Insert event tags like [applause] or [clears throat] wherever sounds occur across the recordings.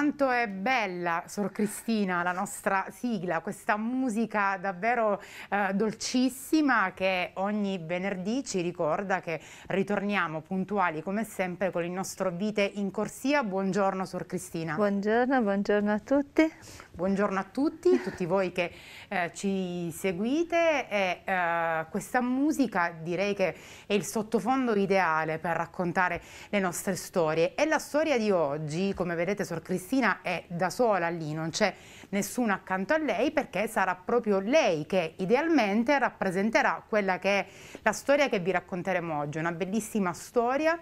quanto è bella, Sor Cristina, la nostra sigla, questa musica davvero eh, dolcissima che ogni venerdì ci ricorda che ritorniamo puntuali come sempre con il nostro Vite in Corsia. Buongiorno Sor Cristina. Buongiorno, buongiorno a tutti. Buongiorno a tutti, tutti voi che eh, ci seguite e eh, questa musica direi che è il sottofondo ideale per raccontare le nostre storie e la storia di oggi, come vedete Sor Cristina è da sola lì, non c'è nessuno accanto a lei perché sarà proprio lei che idealmente rappresenterà quella che è la storia che vi racconteremo oggi, una bellissima storia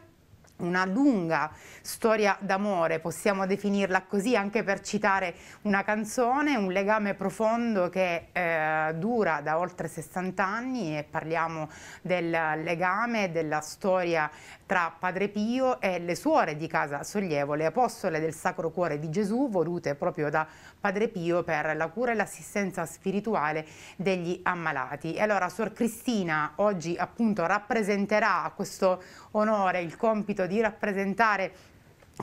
una lunga storia d'amore, possiamo definirla così anche per citare una canzone, un legame profondo che eh, dura da oltre 60 anni e parliamo del legame, della storia tra Padre Pio e le suore di casa Sollievo, le apostole del Sacro Cuore di Gesù, volute proprio da Padre Pio per la cura e l'assistenza spirituale degli ammalati. E allora Suor Cristina oggi appunto rappresenterà questo onore il compito di rappresentare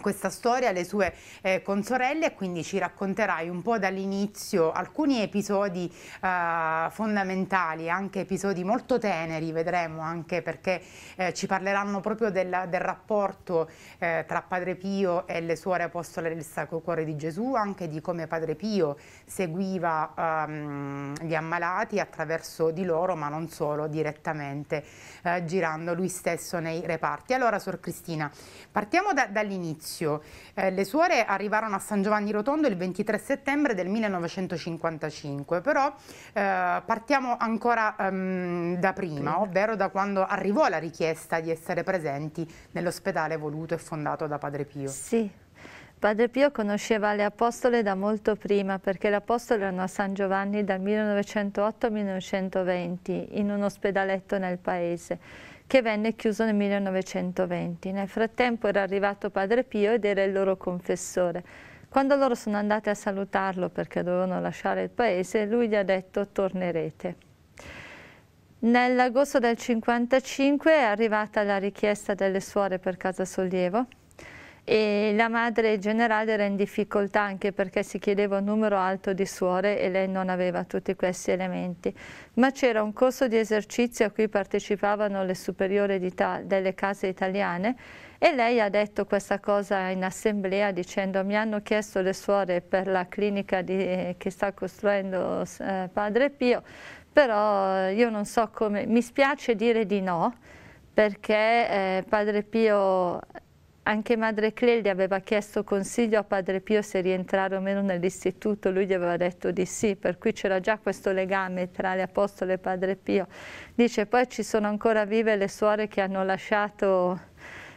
questa storia, le sue eh, consorelle e quindi ci racconterai un po' dall'inizio alcuni episodi eh, fondamentali, anche episodi molto teneri, vedremo anche perché eh, ci parleranno proprio della, del rapporto eh, tra Padre Pio e le suore apostole del Sacro Cuore di Gesù, anche di come Padre Pio seguiva ehm, gli ammalati attraverso di loro, ma non solo, direttamente eh, girando lui stesso nei reparti. Allora, Sor Cristina, partiamo da, dall'inizio. Tizio. Eh, le suore arrivarono a San Giovanni Rotondo il 23 settembre del 1955, però eh, partiamo ancora um, da prima, ovvero da quando arrivò la richiesta di essere presenti nell'ospedale voluto e fondato da Padre Pio. Sì. Padre Pio conosceva le apostole da molto prima perché le apostole erano a San Giovanni dal 1908 al 1920 in un ospedaletto nel paese che venne chiuso nel 1920. Nel frattempo era arrivato Padre Pio ed era il loro confessore. Quando loro sono andati a salutarlo perché dovevano lasciare il paese, lui gli ha detto tornerete. Nell'agosto del 1955 è arrivata la richiesta delle suore per Casa Sollievo e la madre generale era in difficoltà anche perché si chiedeva un numero alto di suore e lei non aveva tutti questi elementi. Ma c'era un corso di esercizio a cui partecipavano le superiori delle case italiane e lei ha detto questa cosa in assemblea dicendo mi hanno chiesto le suore per la clinica di, che sta costruendo eh, Padre Pio, però eh, io non so come, mi spiace dire di no perché eh, Padre Pio anche Madre Clelia aveva chiesto consiglio a Padre Pio se rientrare o meno nell'istituto, lui gli aveva detto di sì, per cui c'era già questo legame tra le apostole e Padre Pio. Dice poi ci sono ancora vive le suore che hanno lasciato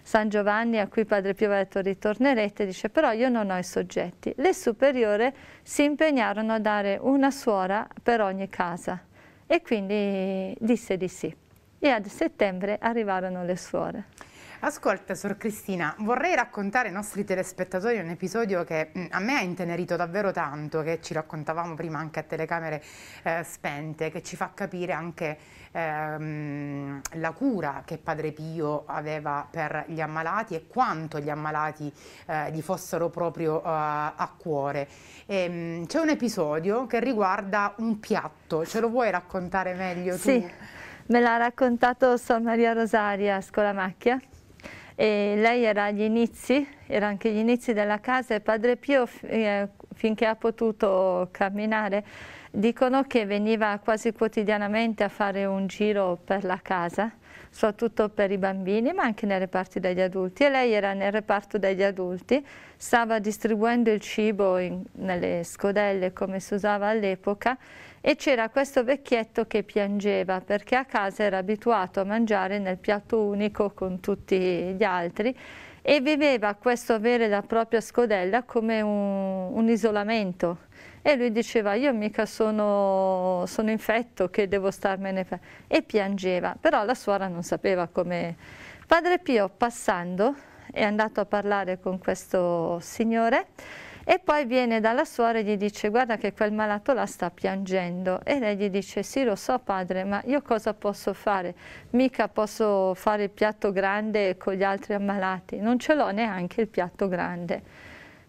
San Giovanni a cui Padre Pio aveva detto ritornerete, dice però io non ho i soggetti. Le superiore si impegnarono a dare una suora per ogni casa e quindi disse di sì. E a settembre arrivarono le suore. Ascolta, Sor Cristina, vorrei raccontare ai nostri telespettatori un episodio che mm, a me ha intenerito davvero tanto, che ci raccontavamo prima anche a telecamere eh, spente, che ci fa capire anche ehm, la cura che Padre Pio aveva per gli ammalati e quanto gli ammalati eh, gli fossero proprio eh, a cuore. Ehm, c'è un episodio che riguarda un piatto, ce lo vuoi raccontare meglio sì. tu? Sì, me l'ha raccontato Sor Maria Rosaria Scolamacchia e lei era agli inizi, era anche agli inizi della casa e Padre Pio eh, finché ha potuto camminare dicono che veniva quasi quotidianamente a fare un giro per la casa soprattutto per i bambini ma anche nei reparti degli adulti e lei era nel reparto degli adulti stava distribuendo il cibo in, nelle scodelle come si usava all'epoca e c'era questo vecchietto che piangeva perché a casa era abituato a mangiare nel piatto unico con tutti gli altri e viveva questo avere la propria scodella come un, un isolamento e lui diceva io mica sono, sono infetto che devo starmene e piangeva però la suora non sapeva come padre Pio passando è andato a parlare con questo signore e poi viene dalla suora e gli dice guarda che quel malato là sta piangendo e lei gli dice sì lo so padre ma io cosa posso fare? Mica posso fare il piatto grande con gli altri ammalati, non ce l'ho neanche il piatto grande.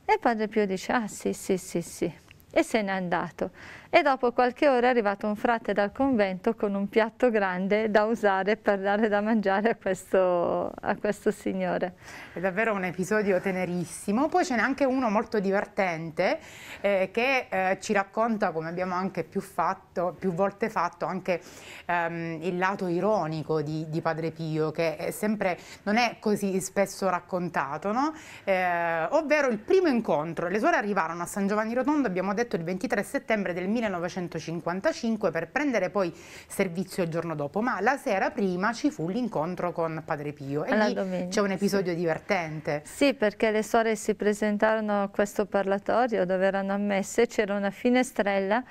E padre Pio dice ah sì sì sì sì e se n'è andato e dopo qualche ora è arrivato un frate dal convento con un piatto grande da usare per dare da mangiare a questo, a questo signore. È davvero un episodio tenerissimo, poi ce n'è anche uno molto divertente eh, che eh, ci racconta, come abbiamo anche più, fatto, più volte fatto, anche ehm, il lato ironico di, di, Padre Pio che è sempre, non è così spesso raccontato, no? eh, ovvero il primo incontro. Le suore arrivarono a San Giovanni Rotondo, abbiamo detto il 23 settembre del 1900 1955 per prendere poi servizio il giorno dopo, ma la sera prima ci fu l'incontro con Padre Pio e Alla lì c'è un episodio sì. divertente. Sì, perché le suore si presentarono a questo parlatorio dove erano ammesse, c'era una finestrella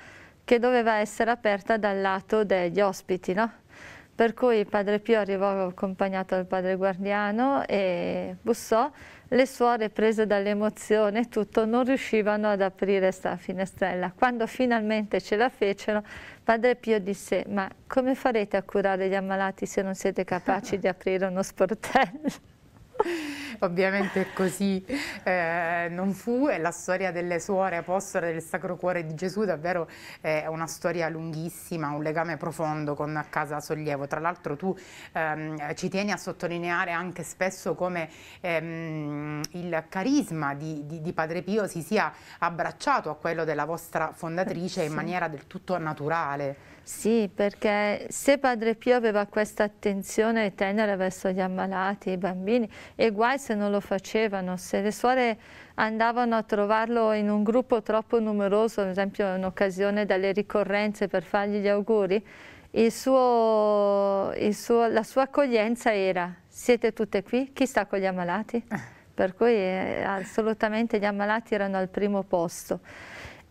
che doveva essere aperta dal lato degli ospiti, no? Per cui Padre Pio arrivò accompagnato dal Padre Guardiano e bussò le suore prese dall'emozione e tutto non riuscivano ad aprire questa finestrella. Quando finalmente ce la fecero, Padre Pio disse ma come farete a curare gli ammalati se non siete capaci di aprire uno sportello? [laughs] Ovviamente così eh, non fu e la storia delle suore apostole del Sacro Cuore di Gesù davvero eh, è una storia lunghissima, un legame profondo con Casa Sollievo. Tra l'altro tu ehm, ci tieni a sottolineare anche spesso come ehm, il carisma di, di, di, Padre Pio si sia abbracciato a quello della vostra fondatrice sì. in maniera del tutto naturale. Sì, perché se Padre Pio aveva questa attenzione tenera verso gli ammalati, i bambini, e guai se non lo facevano, se le suore andavano a trovarlo in un gruppo troppo numeroso, ad esempio in occasione delle ricorrenze per fargli gli auguri, il suo, il suo, la sua accoglienza era siete tutte qui? Chi sta con gli ammalati? Eh. Per cui eh, assolutamente gli ammalati erano al primo posto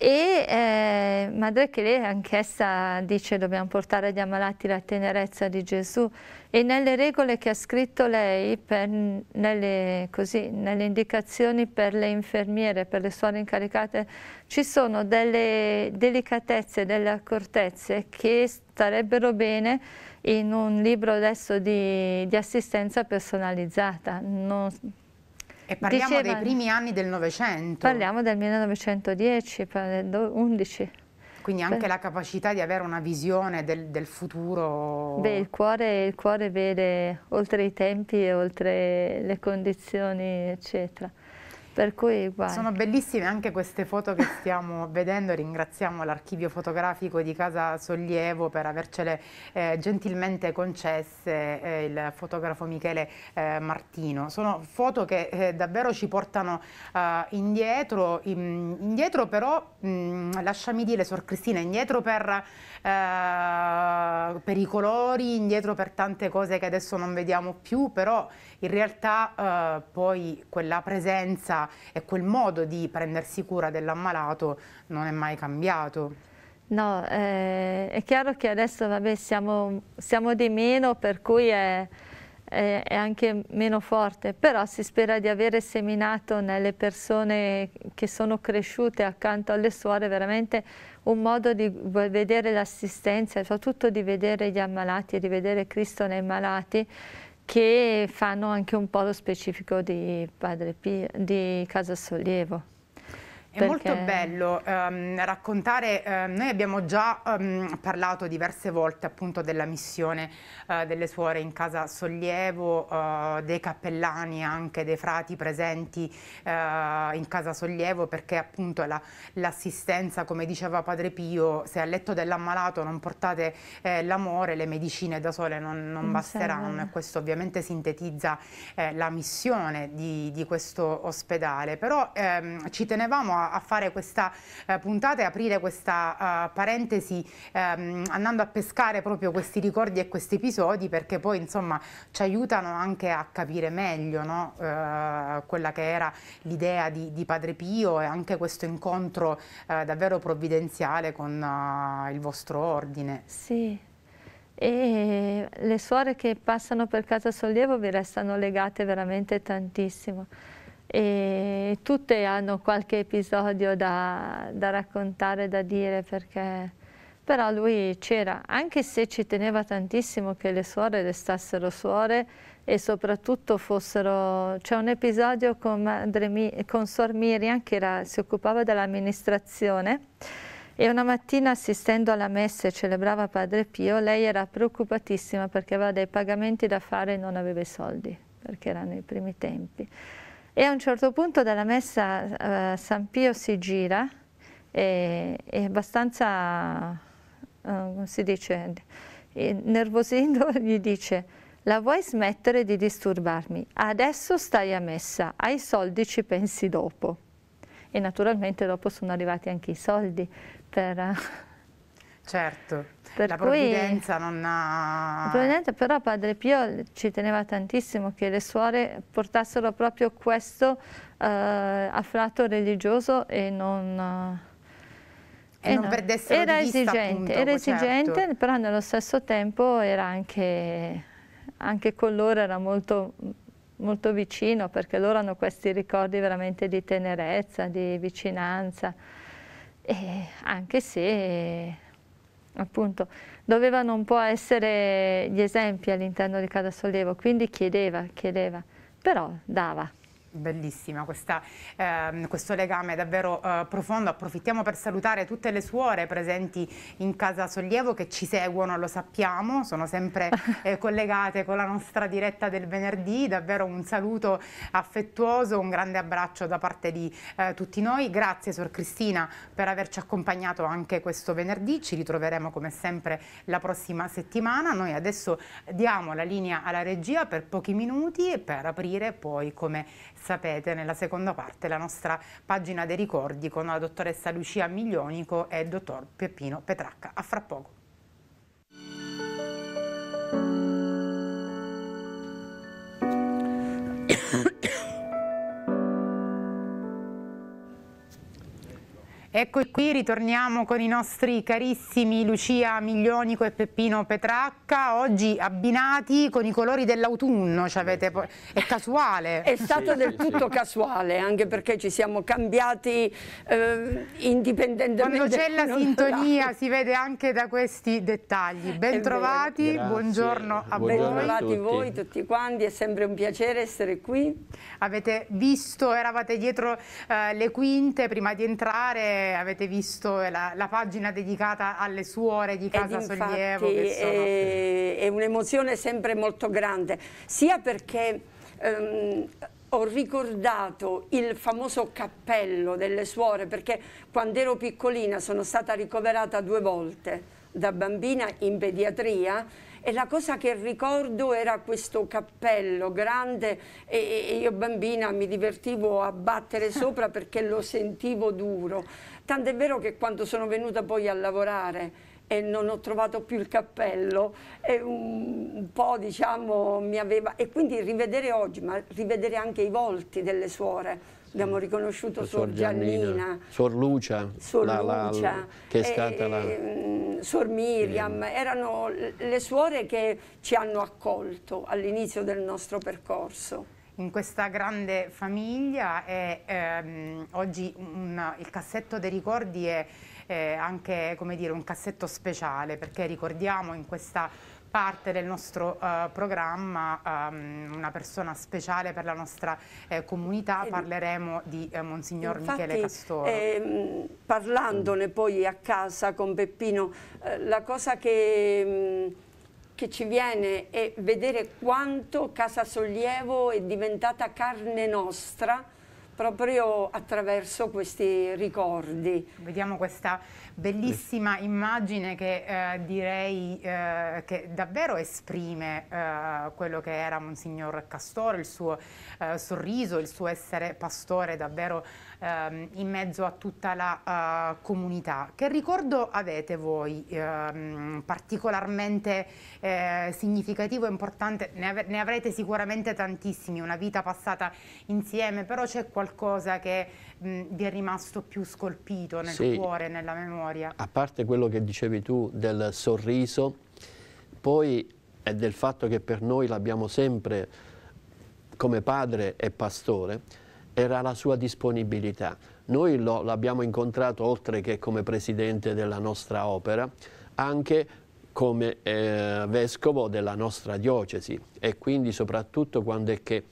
e eh, Madre Chele anch'essa dice dobbiamo portare agli ammalati la tenerezza di Gesù e nelle regole che ha scritto lei, per, nelle, così, nelle, indicazioni per le infermiere, per le suore incaricate, ci sono delle delicatezze, delle accortezze che starebbero bene in un libro adesso di, di assistenza personalizzata. Non, e parliamo diceva, dei primi anni del Novecento. Parliamo del 1910, 11. Quindi anche Beh. la capacità di avere una visione del, del futuro. Beh, il cuore, il cuore vede oltre i tempi oltre le condizioni, eccetera. Per cui, guai. Sono bellissime anche queste foto che stiamo [laughs] vedendo, ringraziamo l'archivio fotografico di Casa Sollievo per avercele eh, gentilmente concesse eh, il fotografo Michele eh, Martino. Sono foto che eh, davvero ci portano eh, indietro, in, indietro però, mh, mm, lasciami dire Sor Cristina, indietro per, eh, per i colori, indietro per tante cose che adesso non vediamo più, però in realtà eh, poi quella presenza e quel modo di prendersi cura dell'ammalato non è mai cambiato. No, eh, è chiaro che adesso vabbè, siamo, siamo di meno, per cui è, è, è, anche meno forte, però si spera di avere seminato nelle persone che sono cresciute accanto alle suore veramente un modo di vedere l'assistenza, soprattutto di vedere gli ammalati, di vedere Cristo nei malati, che fanno anche un po' lo specifico di, Padre Pio, di Casasollievo. È perché... molto bello um, raccontare, um, noi abbiamo già um, parlato diverse volte appunto della missione uh, delle suore in casa Sollievo, uh, dei cappellani anche, dei frati presenti uh, in casa Sollievo perché appunto l'assistenza, come diceva Padre Pio, se a letto dell'ammalato non portate eh, l'amore, le medicine da sole non, non basteranno e questo ovviamente sintetizza eh, la missione di, di questo ospedale, però ehm, ci tenevamo a a, fare questa eh, puntata e aprire questa uh, parentesi ehm, andando a pescare proprio questi ricordi e questi episodi perché poi insomma ci aiutano anche a capire meglio no? eh, quella che era l'idea di, di, Padre Pio e anche questo incontro eh, davvero provvidenziale con uh, il vostro ordine. Sì, e le suore che passano per Casa Sollievo vi restano legate veramente tantissimo e tutte hanno qualche episodio da, da raccontare, da dire perché però lui c'era, anche se ci teneva tantissimo che le suore restassero suore e soprattutto fossero, c'è un episodio con, Madre, con Suor Miriam che era, si occupava dell'amministrazione e una mattina assistendo alla messa e celebrava Padre Pio, lei era preoccupatissima perché aveva dei pagamenti da fare e non aveva i soldi, perché erano i primi tempi e a un certo punto dalla messa eh, San Pio si gira e, e abbastanza, eh, come si dice, nervosendo [laughs] gli dice la vuoi smettere di disturbarmi? Adesso stai a messa, ai soldi ci pensi dopo. E naturalmente dopo sono arrivati anche i soldi per... Certo. Per la provvidenza cui, non ha... La provvidenza, però Padre Pio ci teneva tantissimo che le suore portassero proprio questo eh, afflato religioso e non... E, eh, e non no. perdessero era di vista, appunto, Era certo. esigente, certo. però nello stesso tempo era anche... anche con loro era molto molto vicino perché loro hanno questi ricordi veramente di tenerezza, di vicinanza e anche se appunto, dovevano un po' essere gli esempi all'interno di cada Sollevo, quindi chiedeva, chiedeva, però dava. Bellissima questa, eh, questo legame davvero eh, profondo, approfittiamo per salutare tutte le suore presenti in Casa Sollievo che ci seguono, lo sappiamo, sono sempre [laughs] eh, collegate con la nostra diretta del venerdì, davvero un saluto affettuoso, un grande abbraccio da parte di eh, tutti noi, grazie Sor Cristina per averci accompagnato anche questo venerdì, ci ritroveremo come sempre la prossima settimana, noi adesso diamo la linea alla regia per pochi minuti per aprire poi come sapete nella seconda parte la nostra pagina dei ricordi con la dottoressa Lucia Miglionico e il dottor Peppino Petracca. A fra poco. Ecco qui, ritorniamo con i nostri carissimi Lucia Miglionico e Peppino Petracca, oggi abbinati con i colori dell'autunno, avete... è casuale. È stato sì, del sì, tutto sì. casuale, anche perché ci siamo cambiati eh, indipendentemente. Quando c'è la sintonia si vede anche da questi dettagli. Bentrovati, buongiorno a buongiorno voi. Bentrovati voi tutti quanti, è sempre un piacere essere qui. Avete visto, eravate dietro eh, le quinte prima di entrare avete visto la, la pagina dedicata alle suore di Casa infatti, Sollievo. È, eh, è un'emozione sempre molto grande, sia perché... Um, ho ricordato il famoso cappello delle suore perché quando ero piccolina sono stata ricoverata due volte da bambina in pediatria e la cosa che ricordo era questo cappello grande e, e io bambina mi divertivo a battere [laughs] sopra perché lo sentivo duro. Tant'è vero che quando sono venuta poi a lavorare e non ho trovato più il cappello e un, po' diciamo mi aveva e quindi rivedere oggi ma rivedere anche i volti delle suore abbiamo riconosciuto Suor Giannina, Giannina Suor Lucia, Suor la, Lucia la, la, che è stata e, la... Mm, Suor Miriam, eh. erano le suore che ci hanno accolto all'inizio del nostro percorso. In questa grande famiglia è, ehm, oggi una, il cassetto dei ricordi è eh, anche dire, un cassetto speciale perché ricordiamo in questa parte del nostro uh, programma um, una persona speciale per la nostra eh, comunità, eh, parleremo di eh, Monsignor Infatti, Michele Castoro. Eh, parlandone poi a casa con Peppino, eh, la cosa che... Mh, mm, che ci viene è vedere quanto Casa Sollievo è diventata carne nostra proprio attraverso questi ricordi. Vediamo questa bellissima immagine che eh, direi eh, che davvero esprime eh, quello che era Monsignor Castore, il suo eh, sorriso, il suo essere pastore davvero ehm, in mezzo a tutta la uh, comunità. Che ricordo avete voi ehm, particolarmente eh, significativo e importante? Ne, av ne, avrete sicuramente tantissimi, una vita passata insieme, però c'è qualcosa che mh, vi è rimasto più scolpito nel sì. cuore, nella memoria? A parte quello che dicevi tu del sorriso, poi è del fatto che per noi l'abbiamo sempre come padre e pastore, era la sua disponibilità. Noi l'abbiamo incontrato oltre che come presidente della nostra opera, anche come eh, vescovo della nostra diocesi e quindi soprattutto quando è che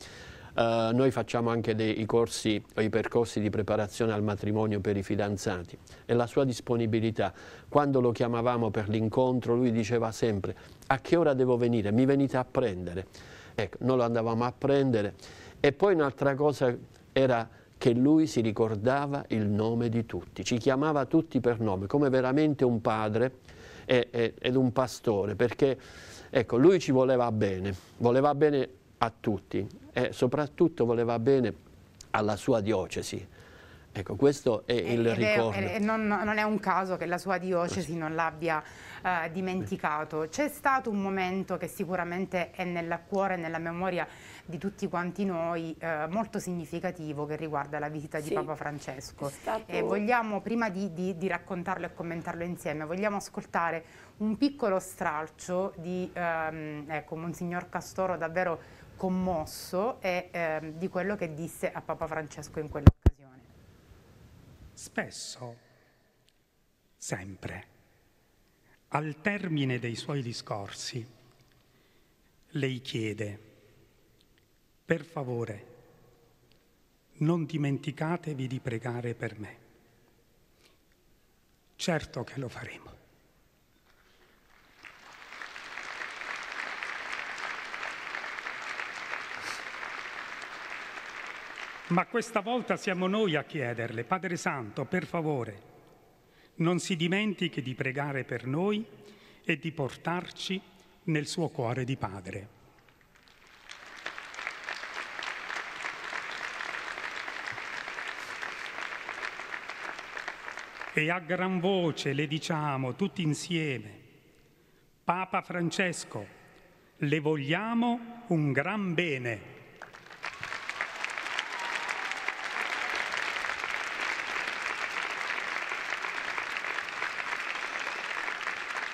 eh, noi facciamo anche dei corsi o i percorsi di preparazione al matrimonio per i fidanzati e la sua disponibilità. Quando lo chiamavamo per l'incontro lui diceva sempre a che ora devo venire? Mi venite a prendere. Ecco, noi lo andavamo a prendere. E poi un'altra cosa era che lui si ricordava il nome di tutti, ci chiamava tutti per nome, come veramente un padre ed un pastore, perché ecco, lui ci voleva bene, voleva bene a tutti e soprattutto voleva bene alla sua diocesi. Ecco, questo è eh, il ed eh, ricordo. È, eh, non, non, è un caso che la sua diocesi non l'abbia eh, dimenticato. C'è stato un momento che sicuramente è nel cuore, nella memoria di tutti quanti noi eh, molto significativo che riguarda la visita sì. di Papa Francesco. Stato... E vogliamo, prima di, di, di, raccontarlo e commentarlo insieme, vogliamo ascoltare un piccolo stralcio di ehm, ecco, Monsignor Castoro davvero commosso e ehm, di quello che disse a Papa Francesco in quell'occasione. Spesso, sempre, al termine dei suoi discorsi, lei chiede per favore, non dimenticatevi di pregare per me. Certo che lo faremo. Ma questa volta siamo noi a chiederle, Padre Santo, per favore, non si dimentichi di pregare per noi e di portarci nel suo cuore di Padre. e a gran voce le diciamo tutti insieme, Papa Francesco, le vogliamo un gran bene.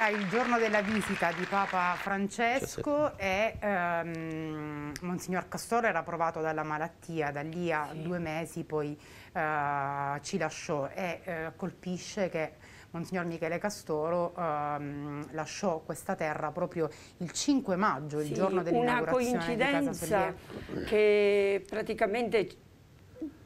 il giorno della visita di Papa Francesco e ehm, Monsignor Castoro era provato dalla malattia, da lì a sì. due mesi poi eh, ci lasciò e eh, colpisce che Monsignor Michele Castoro ehm, lasciò questa terra proprio il 5 maggio, sì, il giorno dell'inaugurazione di Casa Una coincidenza che praticamente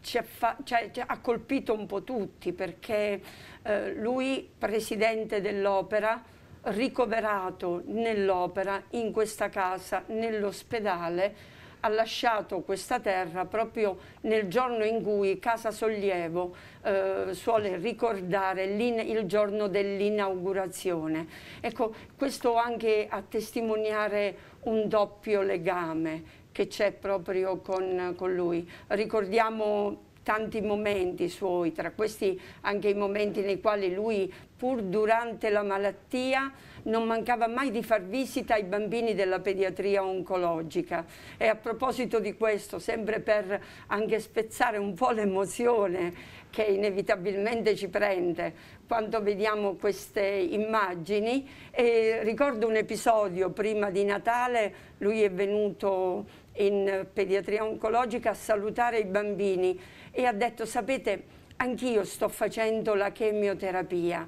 ci ha, ci, ha, cioè, ci ha, colpito un po' tutti perché eh, lui, presidente dell'opera, ricoverato nell'opera, in questa casa, nell'ospedale, ha lasciato questa terra proprio nel giorno in cui Casa Sollievo eh, suole ricordare il giorno dell'inaugurazione. Ecco, questo anche a testimoniare un doppio legame che c'è proprio con, con lui. Ricordiamo tanti momenti suoi, tra questi anche i momenti nei quali lui pur durante la malattia non mancava mai di far visita ai bambini della pediatria oncologica e a proposito di questo, sempre per anche spezzare un po' l'emozione che inevitabilmente ci prende quando vediamo queste immagini, e ricordo un episodio prima di Natale, lui è venuto in pediatria oncologica a salutare i bambini e ha detto sapete anch'io sto facendo la chemioterapia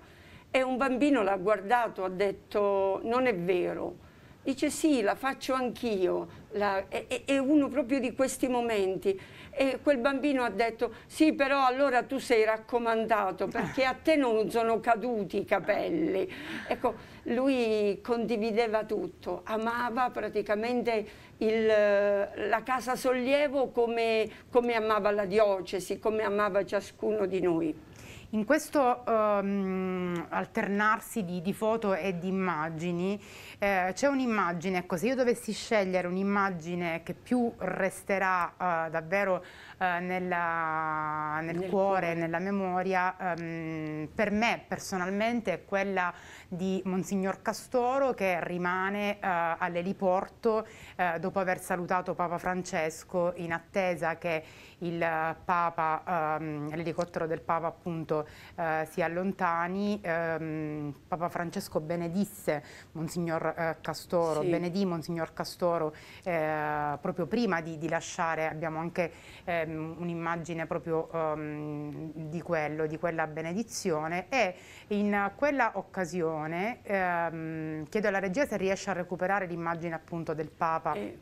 e un bambino l'ha guardato ha detto non è vero dice sì la faccio anch'io è uno proprio di questi momenti e quel bambino ha detto sì però allora tu sei raccomandato perché a te non sono caduti i capelli ecco lui condivideva tutto, amava praticamente il, la casa sollievo come, come amava la diocesi, come amava ciascuno di noi. In questo um, alternarsi di, di, foto e di immagini eh, c'è un'immagine, ecco, se io dovessi scegliere un'immagine che più resterà uh, davvero uh, nella, nel, nel, cuore, cuore, nella memoria, um, per me personalmente è quella di Monsignor Castoro che rimane eh, all'eliporto eh, dopo aver salutato Papa Francesco in attesa che eh, ehm, l'elicottero del Papa appunto eh, si allontani. Ehm, Papa Francesco benedisse Monsignor eh, Castoro, sì. benedì Monsignor Castoro proprio prima di, di, lasciare, abbiamo anche ehm, un'immagine proprio um, di quello, di quella benedizione e in quella occasione televisione. Ehm, chiedo alla regia se riesce a recuperare l'immagine appunto del Papa. E eh.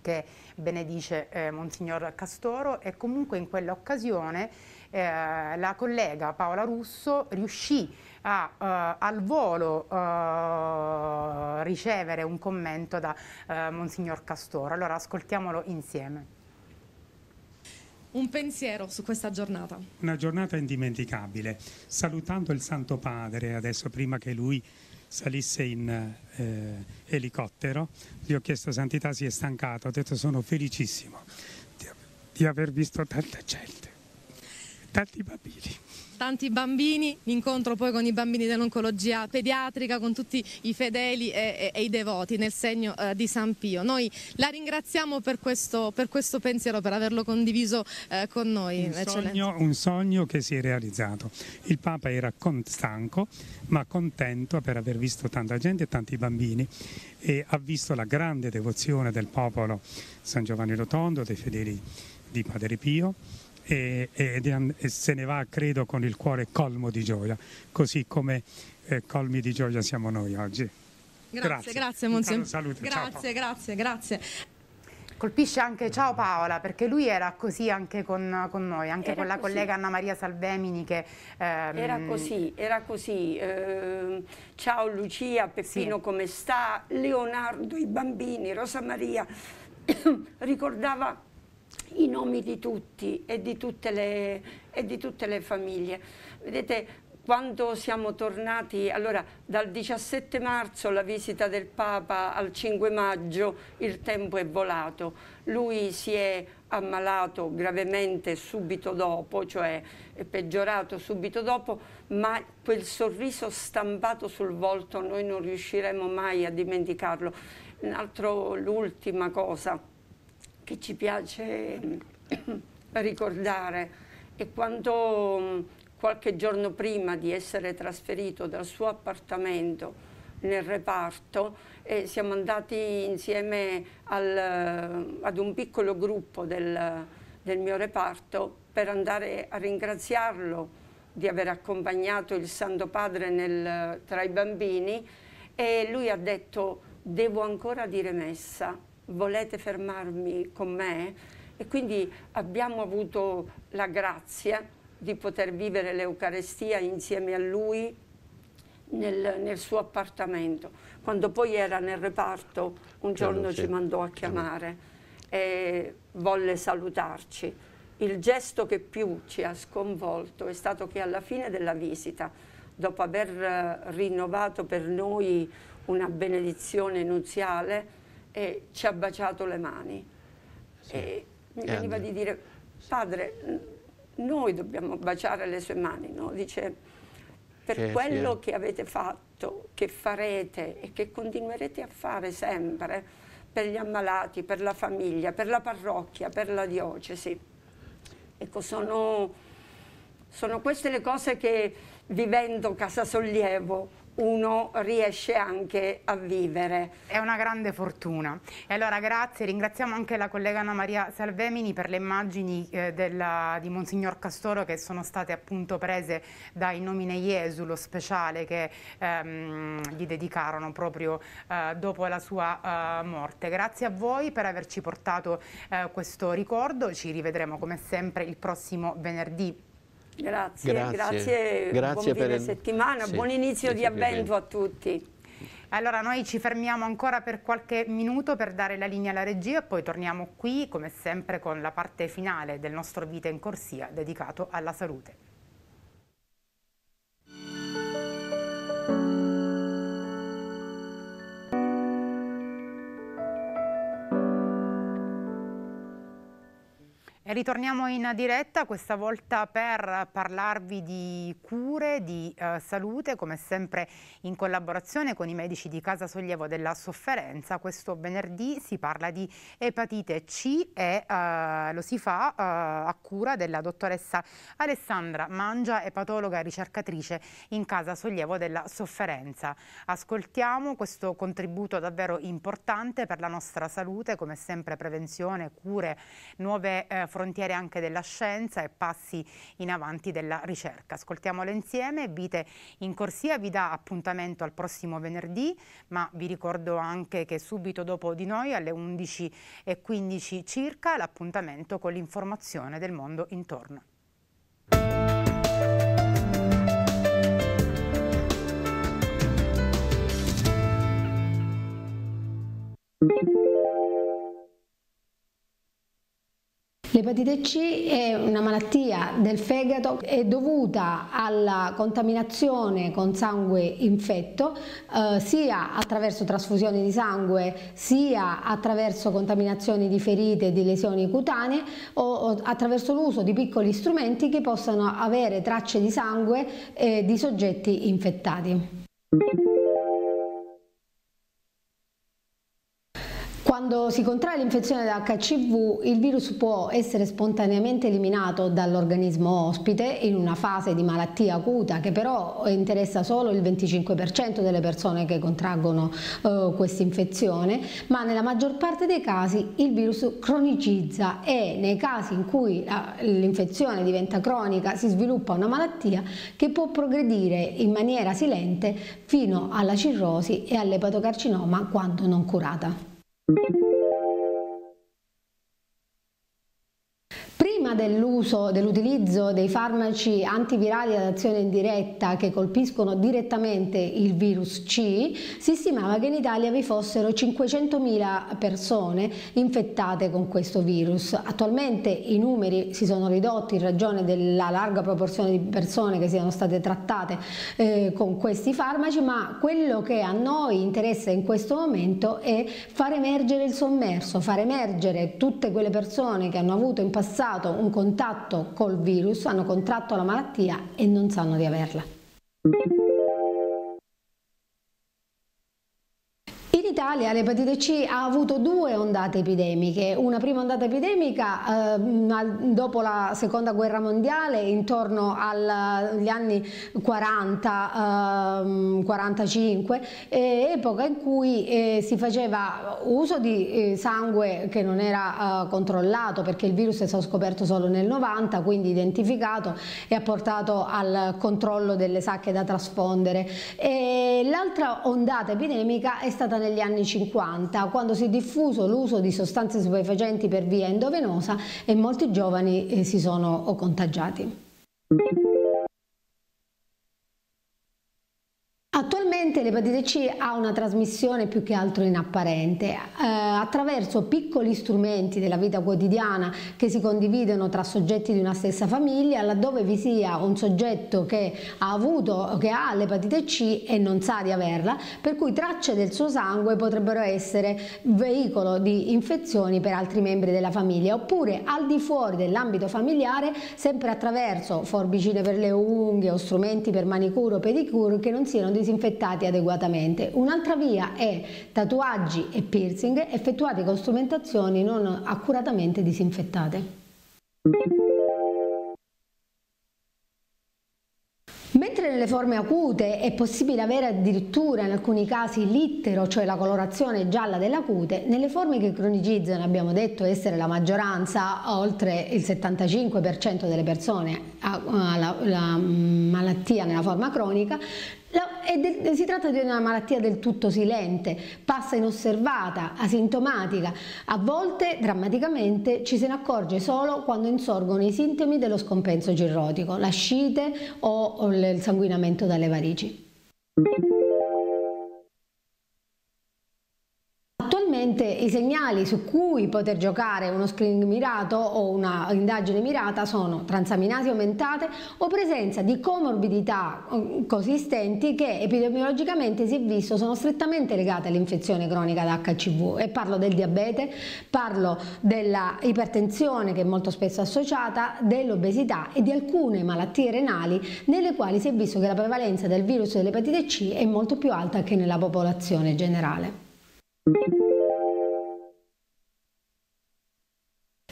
che benedice eh, Monsignor Castoro e comunque in quell'occasione eh, la collega Paola Russo riuscì a eh, al volo eh, ricevere un commento da eh, Monsignor Castoro. Allora ascoltiamolo insieme un pensiero su questa giornata. Una giornata indimenticabile. Salutando il Santo Padre adesso, prima che lui salisse in eh, elicottero, gli ho chiesto Santità si è stancato, ho detto sono felicissimo di, di aver visto tanta gente, tanti bambini tanti bambini, l'incontro poi con i bambini dell'oncologia pediatrica, con tutti i fedeli e, e, e i devoti nel segno eh, di San Pio. Noi la ringraziamo per questo, per questo pensiero, per averlo condiviso eh, con noi. Un sogno, un sogno, che si è realizzato. Il Papa era con, stanco ma contento per aver visto tanta gente e tanti bambini e ha visto la grande devozione del popolo San Giovanni Rotondo, dei fedeli di Padre Pio e, e, e se ne va, credo, con il cuore colmo di gioia, così come eh, colmi di gioia siamo noi oggi. Grazie, grazie, grazie Monsignor. Salute, grazie, grazie, grazie. Colpisce anche ciao Paola, perché lui era così anche con, con noi, anche era con la così. collega Anna Maria Salvemini che... Ehm... Era così, era così. Eh, ciao Lucia, Peppino sì. come sta, Leonardo, i bambini, Rosa Maria, [coughs] ricordava i nomi di tutti e di tutte le, e di tutte le famiglie. Vedete, quando siamo tornati, allora dal 17 marzo la visita del Papa al 5 maggio il tempo è volato, lui si è ammalato gravemente subito dopo, cioè è peggiorato subito dopo, ma quel sorriso stampato sul volto noi non riusciremo mai a dimenticarlo. L'ultima cosa che ci piace mm, [clears throat] ricordare e quando mm, qualche giorno prima di essere trasferito dal suo appartamento nel reparto e eh, siamo andati insieme al, eh, ad un piccolo gruppo del, del mio reparto per andare a ringraziarlo di aver accompagnato il Santo Padre nel, tra i bambini e lui ha detto devo ancora dire messa volete fermarmi con me? E quindi abbiamo avuto la grazia di poter vivere l'Eucarestia insieme a lui nel, nel, suo appartamento. Quando poi era nel reparto, un certo, giorno ci mandò a certo. chiamare e volle salutarci. Il gesto che più ci ha sconvolto è stato che alla fine della visita, dopo aver eh, rinnovato per noi una benedizione nuziale, e ci ha baciato le mani. Sì. E mi veniva di dire, padre, noi dobbiamo baciare le sue mani, no? Dice, per che quello fiero. che avete fatto, che farete e che continuerete a fare sempre per gli ammalati, per la famiglia, per la parrocchia, per la diocesi. Ecco, sono, sono queste le cose che vivendo Casa Sollievo uno riesce anche a vivere. È una grande fortuna. E allora grazie, ringraziamo anche la collega Anna Maria Salvemini per le immagini eh, della, di Monsignor Castoro che sono state appunto prese dai Nomine Jesu, lo speciale che ehm, gli dedicarono proprio eh, dopo la sua eh, morte. Grazie a voi per averci portato eh, questo ricordo, ci rivedremo come sempre il prossimo venerdì Grazie, grazie, grazie, grazie buon per settimana, sì, buon inizio di avvento a tutti. Allora noi ci fermiamo ancora per qualche minuto per dare la linea alla regia e poi torniamo qui come sempre con la parte finale del nostro Vita in Corsia dedicato alla salute. Ritorniamo in diretta, questa volta per parlarvi di cure, di eh, salute, come sempre in collaborazione con i medici di Casa Sollievo della Sofferenza. Questo venerdì si parla di epatite C e eh, lo si fa eh, a cura della dottoressa Alessandra Mangia, epatologa e ricercatrice in Casa Sollievo della Sofferenza. Ascoltiamo questo contributo davvero importante per la nostra salute, come sempre prevenzione, cure, nuove eh, frontiere frontiere anche della scienza e passi in avanti della ricerca. Ascoltiamolo insieme, Vite in Corsia vi dà appuntamento al prossimo venerdì, ma vi ricordo anche che subito dopo di noi alle 11.15 circa l'appuntamento con l'informazione del mondo intorno. thank you L'epatite C è una malattia del fegato, è dovuta alla contaminazione con sangue infetto eh, sia attraverso trasfusioni di sangue sia attraverso contaminazioni di ferite e di lesioni cutanee o, o attraverso l'uso di piccoli strumenti che possano avere tracce di sangue eh, di soggetti infettati. Quando si contrae l'infezione da HCV, il virus può essere spontaneamente eliminato dall'organismo ospite in una fase di malattia acuta che però interessa solo il 25% delle persone che contraggono eh, questa infezione, ma nella maggior parte dei casi il virus cronicizza e nei casi in cui l'infezione diventa cronica si sviluppa una malattia che può progredire in maniera silente fino alla cirrosi e all'epatocarcinoma quando non curata. Thank mm-hmm. you. dell'uso, dell'utilizzo dei farmaci antivirali ad azione indiretta che colpiscono direttamente il virus C, si stimava che in Italia vi fossero 500.000 persone infettate con questo virus. Attualmente i numeri si sono ridotti in ragione della larga proporzione di persone che siano state trattate eh, con questi farmaci, ma quello che a noi interessa in questo momento è far emergere il sommerso, far emergere tutte quelle persone che hanno avuto in passato un contatto col virus, hanno contratto la malattia e non sanno di averla. Italia l'epatite C ha avuto due ondate epidemiche, una prima ondata epidemica eh, dopo la seconda guerra mondiale intorno agli anni 40, eh, 45, epoca in cui eh, si faceva uso di eh, sangue che non era eh, controllato perché il virus è stato scoperto solo nel 90, quindi identificato e ha portato al controllo delle sacche da trasfondere. l'altra ondata epidemica è stata negli anni anni 50, quando si è diffuso l'uso di sostanze stupefacenti per via endovenosa e molti giovani eh, si sono contagiati. Attualmente Solitamente l'epatite C ha una trasmissione più che altro inapparente. Eh, attraverso piccoli strumenti della vita quotidiana che si condividono tra soggetti di una stessa famiglia, laddove vi sia un soggetto che ha avuto, che ha l'epatite C e non sa di averla, per cui tracce del suo sangue potrebbero essere veicolo di infezioni per altri membri della famiglia, oppure al di fuori dell'ambito familiare, sempre attraverso forbicine per le unghie o strumenti per manicuro o pedicure che non siano disinfettati curati adeguatamente. Un'altra via è tatuaggi e piercing effettuati con strumentazioni non accuratamente disinfettate. Mentre nelle forme acute è possibile avere addirittura in alcuni casi l'ittero, cioè la colorazione gialla della cute, nelle forme che cronicizzano abbiamo detto essere la maggioranza, oltre il 75% delle persone ha la, la mm, malattia nella forma cronica, la del, si tratta di una malattia del tutto silente, passa inosservata, asintomatica, a volte drammaticamente ci se ne accorge solo quando insorgono i sintomi dello scompenso cirrotico, l'ascite o, o il sanguinamento dalle varici. Ovviamente i segnali su cui poter giocare uno screening mirato o una indagine mirata sono transaminasi aumentate o presenza di comorbidità mm, consistenti che epidemiologicamente si è visto sono strettamente legate all'infezione cronica da HCV e parlo del diabete, parlo della ipertensione che è molto spesso associata, dell'obesità e di alcune malattie renali nelle quali si è visto che la prevalenza del virus dell'epatite C è molto più alta che nella popolazione generale.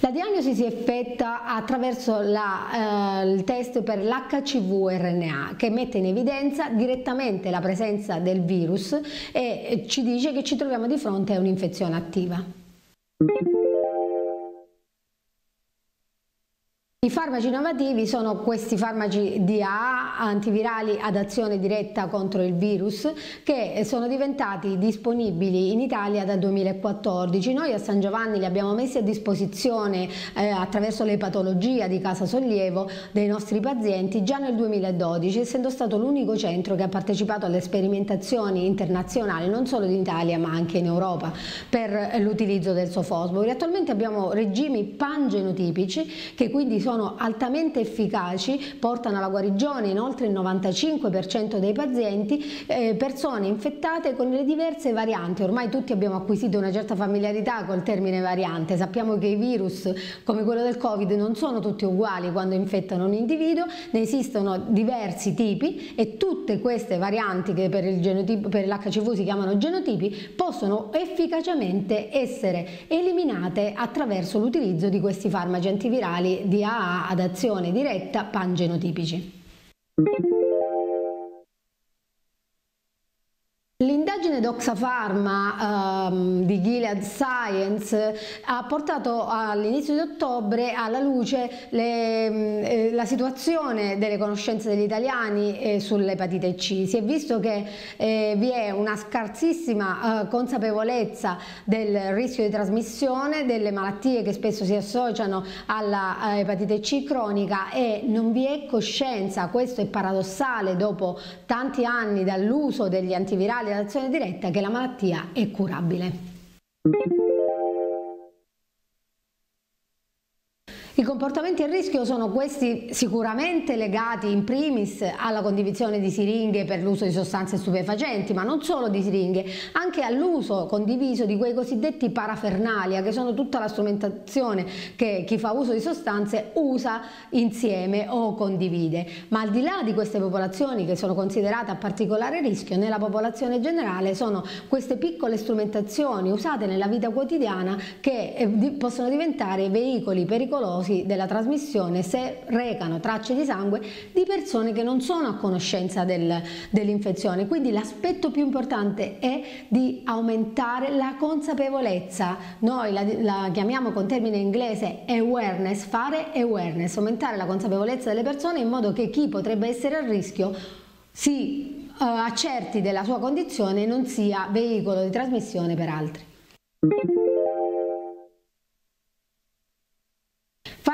La diagnosi si effettua attraverso la, eh, il test per l'HCV-RNA che mette in evidenza direttamente la presenza del virus e ci dice che ci troviamo di fronte a un'infezione attiva. I farmaci innovativi sono questi farmaci DAA, antivirali ad azione diretta contro il virus, che sono diventati disponibili in Italia dal 2014. Noi a San Giovanni li abbiamo messi a disposizione eh, attraverso l'epatologia di Casa Sollievo dei nostri pazienti già nel 2012, essendo stato l'unico centro che ha partecipato alle sperimentazioni internazionali, non solo in Italia ma anche in Europa, per l'utilizzo del sofosbori. Attualmente abbiamo regimi pangenotipici che quindi sono sono altamente efficaci, portano alla guarigione in oltre il 95% dei pazienti, eh, persone infettate con le diverse varianti. Ormai tutti abbiamo acquisito una certa familiarità col termine variante, sappiamo che i virus come quello del Covid non sono tutti uguali quando infettano un individuo, ne esistono diversi tipi e tutte queste varianti che per l'HCV si chiamano genotipi possono efficacemente essere eliminate attraverso l'utilizzo di questi farmaci antivirali di A ad azione diretta pangenotipici. L'indagine L'indagine Doxa Pharma ehm, di Gilead Science ha portato all'inizio di ottobre alla luce le, mm, eh, la situazione delle conoscenze degli italiani eh, sull'epatite C. Si è visto che eh, vi è una scarsissima eh, consapevolezza del rischio di trasmissione delle malattie che spesso si associano all'epatite eh, C cronica e non vi è coscienza, questo è paradossale dopo tanti anni dall'uso degli antivirali, dall'azione dimostrazione diretta che la malattia è curabile. I comportamenti a rischio sono questi sicuramente legati in primis alla condivisione di siringhe per l'uso di sostanze stupefacenti, ma non solo di siringhe, anche all'uso condiviso di quei cosiddetti parafernalia, che sono tutta la strumentazione che chi fa uso di sostanze usa insieme o condivide. Ma al di là di queste popolazioni che sono considerate a particolare rischio, nella popolazione generale sono queste piccole strumentazioni usate nella vita quotidiana che eh, possono diventare veicoli pericolosi dosi della trasmissione se recano tracce di sangue di persone che non sono a conoscenza del, dell'infezione. Quindi l'aspetto più importante è di aumentare la consapevolezza. Noi la, la chiamiamo con termine inglese awareness, fare awareness, aumentare la consapevolezza delle persone in modo che chi potrebbe essere a rischio si Uh, accerti della sua condizione e non sia veicolo di trasmissione per altri.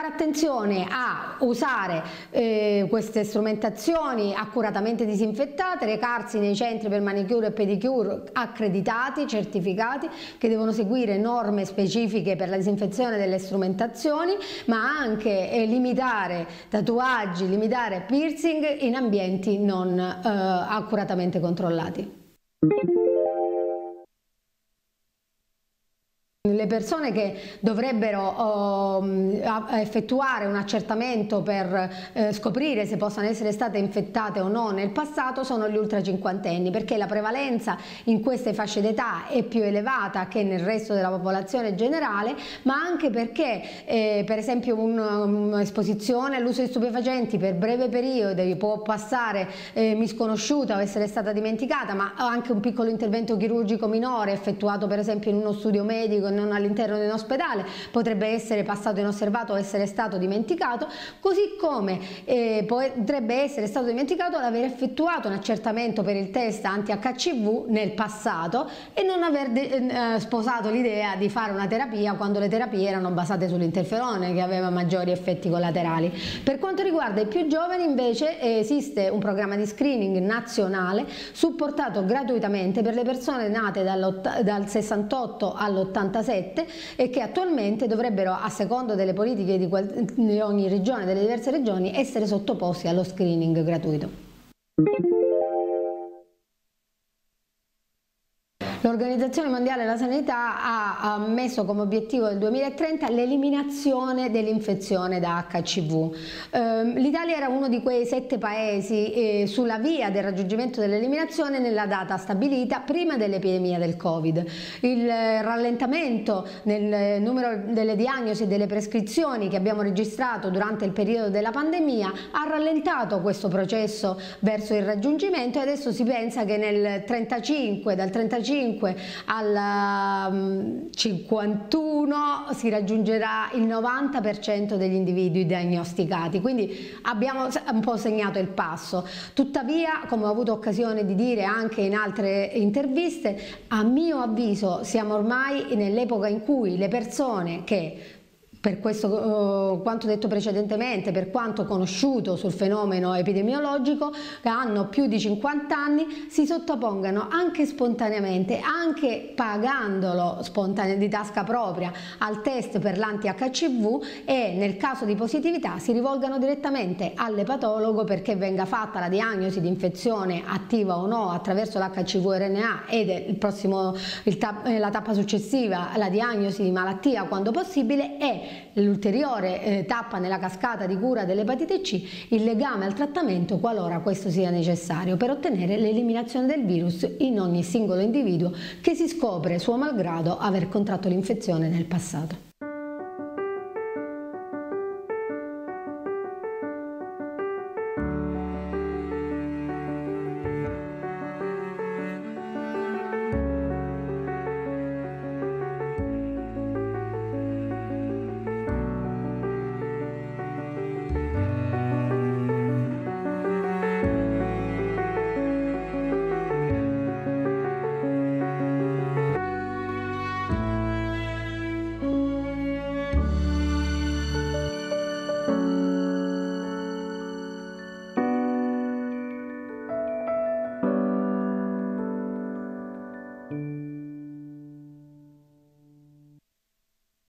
fare attenzione a usare eh, queste strumentazioni accuratamente disinfettate, recarsi nei centri per manicure e pedicure accreditati, certificati, che devono seguire norme specifiche per la disinfezione delle strumentazioni, ma anche eh, limitare tatuaggi, limitare piercing in ambienti non eh, accuratamente controllati. Le persone che dovrebbero eh, effettuare un accertamento per eh, scoprire se possano essere state infettate o no nel passato sono gli ultra cinquantenni perché la prevalenza in queste fasce d'età è più elevata che nel resto della popolazione generale ma anche perché eh, per esempio un'esposizione mm, all'uso di stupefacenti per breve periodo può passare eh, misconosciuta o essere stata dimenticata ma anche un piccolo intervento chirurgico minore effettuato per esempio in uno studio medico non all'interno di un ospedale, potrebbe essere passato inosservato o essere stato dimenticato, così come eh, potrebbe essere stato dimenticato ad aver effettuato un accertamento per il test anti-HCV nel passato e non aver eh, sposato l'idea di fare una terapia quando le terapie erano basate sull'interferone che aveva maggiori effetti collaterali. Per quanto riguarda i più giovani invece esiste un programma di screening nazionale supportato gratuitamente per le persone nate dal 68 all'80 47 e che attualmente dovrebbero, a secondo delle politiche di, di ogni regione, delle diverse regioni, essere sottoposti allo screening gratuito. L'Organizzazione Mondiale della Sanità ha messo come obiettivo del 2030 l'eliminazione dell'infezione da HCV. Ehm, L'Italia era uno di quei sette paesi eh, sulla via del raggiungimento dell'eliminazione nella data stabilita prima dell'epidemia del Covid. Il eh, rallentamento nel eh, numero delle diagnosi e delle prescrizioni che abbiamo registrato durante il periodo della pandemia ha rallentato questo processo verso il raggiungimento e adesso si pensa che nel 35, dal 35 45 al 51 mm, si raggiungerà il 90% degli individui diagnosticati, quindi abbiamo un po' segnato il passo. Tuttavia, come ho avuto occasione di dire anche in altre interviste, a mio avviso siamo ormai nell'epoca in cui le persone che per questo eh, quanto detto precedentemente, per quanto conosciuto sul fenomeno epidemiologico, che hanno più di 50 anni, si sottopongano anche spontaneamente, anche pagandolo spontaneamente di tasca propria al test per l'anti-HCV e nel caso di positività si rivolgano direttamente all'epatologo perché venga fatta la diagnosi di infezione attiva o no attraverso l'HCV RNA ed il prossimo, il ta eh, la tappa successiva la diagnosi di malattia quando possibile e l'ulteriore eh, tappa nella cascata di cura dell'epatite C, il legame al trattamento qualora questo sia necessario per ottenere l'eliminazione del virus in ogni singolo individuo che si scopre suo malgrado aver contratto l'infezione nel passato.